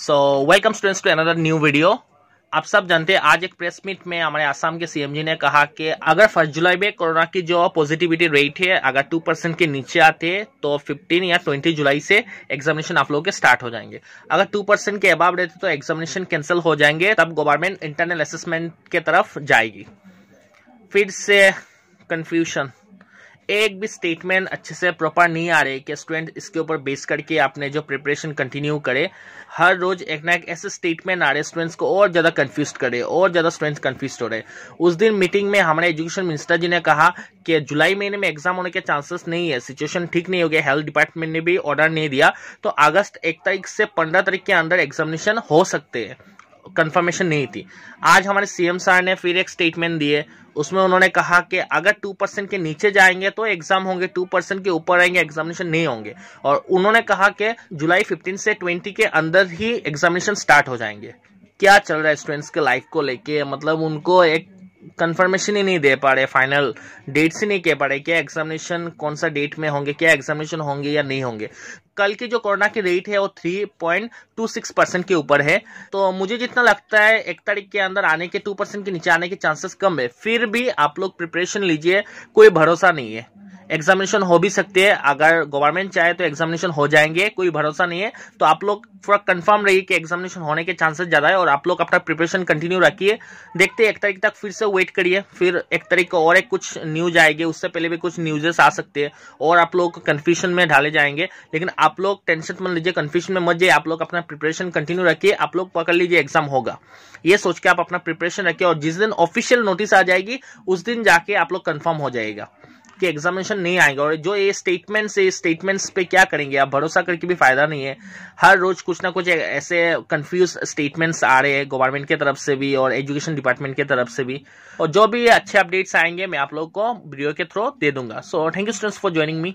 so welcome students to another new video आप सब जानते हैं आज एक प्रेस मीट में हमारे आसाम के सीएम जी ने कहा कि अगर फर्स्ट जुलाई में कोरोना की जो पॉजिटिविटी रेट है अगर टू परसेंट के नीचे आते हैं तो फिफ्टीन या ट्वेंटी जुलाई से एग्जामिनेशन आप लोगों के स्टार्ट हो जाएंगे अगर टू परसेंट के अबाव रहते तो एग्जामिनेशन कैंसिल हो जाएंगे तब गवर्नमेंट इंटरनल असेसमेंट के तरफ जाएगी फिर से कन्फ्यूशन एक भी स्टेटमेंट अच्छे से प्रॉपर नहीं आ रहे कि स्टूडेंट इसके ऊपर बेस करके आपने जो प्रिपरेशन कंटिन्यू करे हर रोज एक ना एक ऐसे स्टेटमेंट आ रहे स्टूडेंट्स को और ज़्यादा कन्फ्यूज करे और ज़्यादा स्टूडेंट्स कन्फ्यूज हो रहे उस दिन मीटिंग में हमारे एजुकेशन मिनिस्टर जी ने कहा कि जुलाई महीने में एग्जाम होने के चांसेस नहीं है सिचुएशन ठीक नहीं हो गया हेल्थ डिपार्टमेंट ने भी ऑर्डर नहीं दिया तो अगस्त एक तारीख से पंद्रह तारीख के अंदर एग्जामिनेशन हो सकते हैं कंफर्मेशन नहीं थी आज हमारे सीएम सर ने फिर एक स्टेटमेंट दिए उसमें उन्होंने कहा कि अगर टू परसेंट के नीचे जाएंगे तो एग्जाम होंगे टू परसेंट के ऊपर आएंगे एग्जामिनेशन नहीं होंगे और उन्होंने कहा कि जुलाई फिफ्टीन से ट्वेंटी के अंदर ही एग्जामिनेशन स्टार्ट हो जाएंगे क्या चल रहा है स्टूडेंट्स के लाइफ को लेके मतलब उनको एक कंफर्मेशन ही नहीं दे पा रहे फाइनल डेट्स ही नहीं कह पा रहे क्या एग्जामिनेशन कौन सा डेट में होंगे क्या एग्जामिनेशन होंगे या नहीं होंगे कल की जो कोरोना की रेट है वो three point two six percent के ऊपर है तो मुझे जितना लगता है एक तारीख के अंदर आने के टू परसेंट के नीचे आने के चांसेस कम है फिर भी आप लोग प्रिपरेशन लीजिए कोई भरोसा नहीं है एग्जामिनेशन हो भी सकते हैं अगर गवर्नमेंट चाहे तो एग्जामिनेशन हो जाएंगे कोई भरोसा नहीं है तो आप लोग थोड़ा कंफर्म रहिए कि एग्जामिनेशन होने के चांसेस ज़्यादा है और आप लोग अपना प्रिपरेशन कंटिन्यू रखिए देखते एक तारीख तक फिर से वेट करिए फिर एक तारीख को और एक कुछ न्यूज आएगी उससे पहले भी कुछ न्यूजेस आ सकते हैं और आप लोग कन्फ्यूशन में ढाले जाएंगे लेकिन आप लोग टेंशन मत लीजिए कन्फ्यूजन में मत जाइए आप लोग अपना प्रिपरेशन कंटिन्यू रखिए आप लोग पकड़ लीजिए एग्जाम होगा ये सोच के आप अपना प्रिपरेशन रखिए और जिस दिन ऑफिशियल नोटिस आ जाएगी उस दिन जाके आप लोग कन्फर्म हो जाएगा आपके एग्जामिनेशन नहीं आएंगे और जो ये स्टेटमेंट्स है स्टेटमेंट्स पे क्या करेंगे आप भरोसा करके भी फायदा नहीं है हर रोज कुछ ना कुछ ऐसे कंफ्यूज स्टेटमेंट्स आ रहे हैं गवर्नमेंट की तरफ से भी और एजुकेशन डिपार्टमेंट की तरफ से भी और जो भी अच्छे अपडेट्स आएंगे मैं आप लोग को वीडियो के थ्रू दे दूंगा so thank you students for joining me